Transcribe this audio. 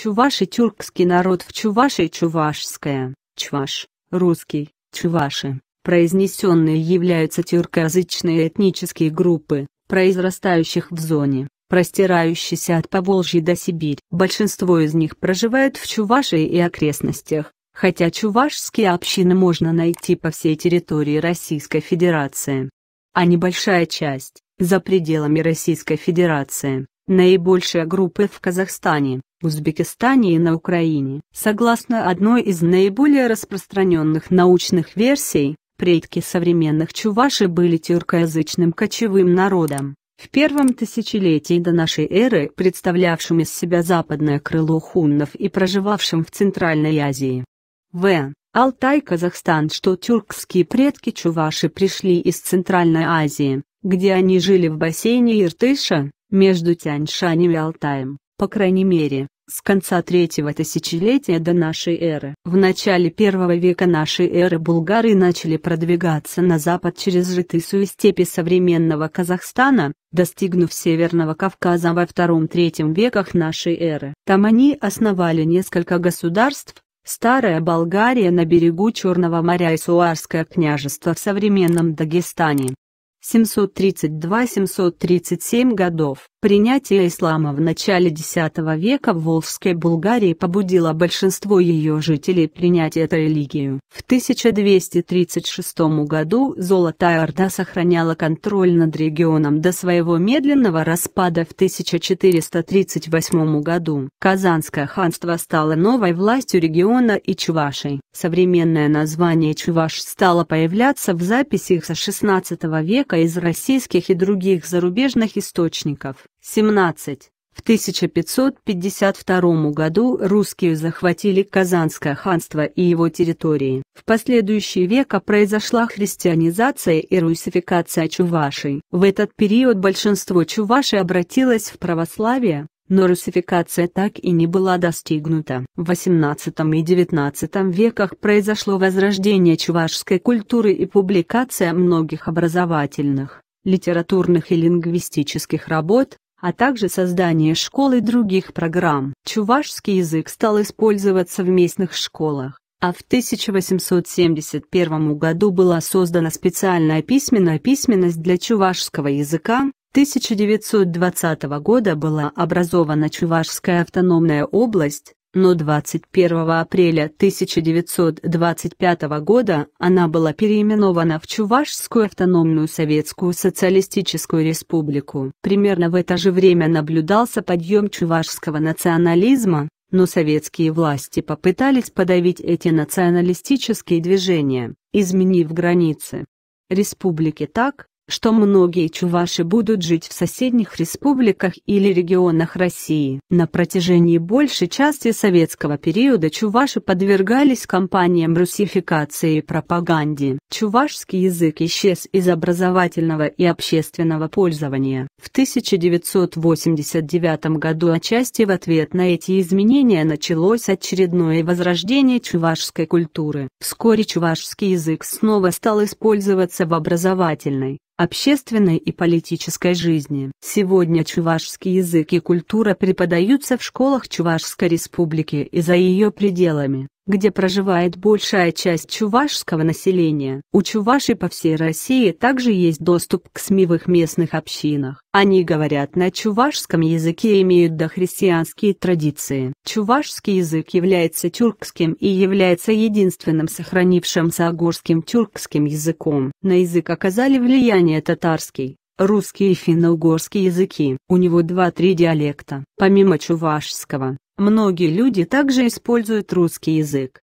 Чуваши тюркский народ в Чувашии чувашская, чуваш, русский, чуваши, произнесенные являются тюркоязычные этнические группы, произрастающих в зоне, простирающейся от Поволжья до Сибири. Большинство из них проживают в Чувашии и окрестностях, хотя чувашские общины можно найти по всей территории Российской Федерации. А небольшая часть, за пределами Российской Федерации, наибольшая группа в Казахстане в Узбекистане и на Украине. Согласно одной из наиболее распространенных научных версий, предки современных чуваши были тюркоязычным кочевым народом, в первом тысячелетии до нашей эры представлявшим из себя западное крыло хуннов и проживавшим в Центральной Азии. В. Алтай, Казахстан, что тюркские предки чуваши пришли из Центральной Азии, где они жили в бассейне Иртыша, между Тяньшанем и Алтаем по крайней мере, с конца третьего тысячелетия до нашей эры. В начале первого века нашей эры булгары начали продвигаться на запад через Житысу и степи современного Казахстана, достигнув Северного Кавказа во втором-третьем веках нашей эры. Там они основали несколько государств, Старая Болгария на берегу Черного моря и Суарское княжество в современном Дагестане. 732-737 годов. Принятие ислама в начале X века в Волжской Булгарии побудило большинство ее жителей принять эту религию. В 1236 году Золотая Орда сохраняла контроль над регионом до своего медленного распада в 1438 году. Казанское ханство стало новой властью региона и Чувашей. Современное название Чуваш стало появляться в записях со XVI века из российских и других зарубежных источников. 17. В 1552 году русские захватили Казанское ханство и его территории. В последующие века произошла христианизация и русификация Чувашей. В этот период большинство Чувашей обратилось в православие, но русификация так и не была достигнута. В XVIII и XIX веках произошло возрождение чувашской культуры и публикация многих образовательных, литературных и лингвистических работ, а также создание школ и других программ. Чувашский язык стал использоваться в местных школах, а в 1871 году была создана специальная письменная письменность для чувашского языка, 1920 года была образована Чувашская автономная область, но 21 апреля 1925 года она была переименована в Чувашскую автономную советскую социалистическую республику. Примерно в это же время наблюдался подъем чувашского национализма, но советские власти попытались подавить эти националистические движения, изменив границы республики так, что многие чуваши будут жить в соседних республиках или регионах России. На протяжении большей части советского периода чуваши подвергались кампаниям русификации и пропаганде. Чувашский язык исчез из образовательного и общественного пользования. В 1989 году отчасти в ответ на эти изменения началось очередное возрождение чувашской культуры. Вскоре чувашский язык снова стал использоваться в образовательной, общественной и политической жизни. Сегодня чувашский язык и культура преподаются в школах Чувашской республики и за ее пределами где проживает большая часть чувашского населения. У чуваши по всей России также есть доступ к СМИ в их местных общинах. Они говорят на чувашском языке и имеют дохристианские традиции. Чувашский язык является тюркским и является единственным сохранившимся агурским тюркским языком. На язык оказали влияние татарский русский и финно-угорский языки. У него два-три диалекта, помимо чувашского. Многие люди также используют русский язык.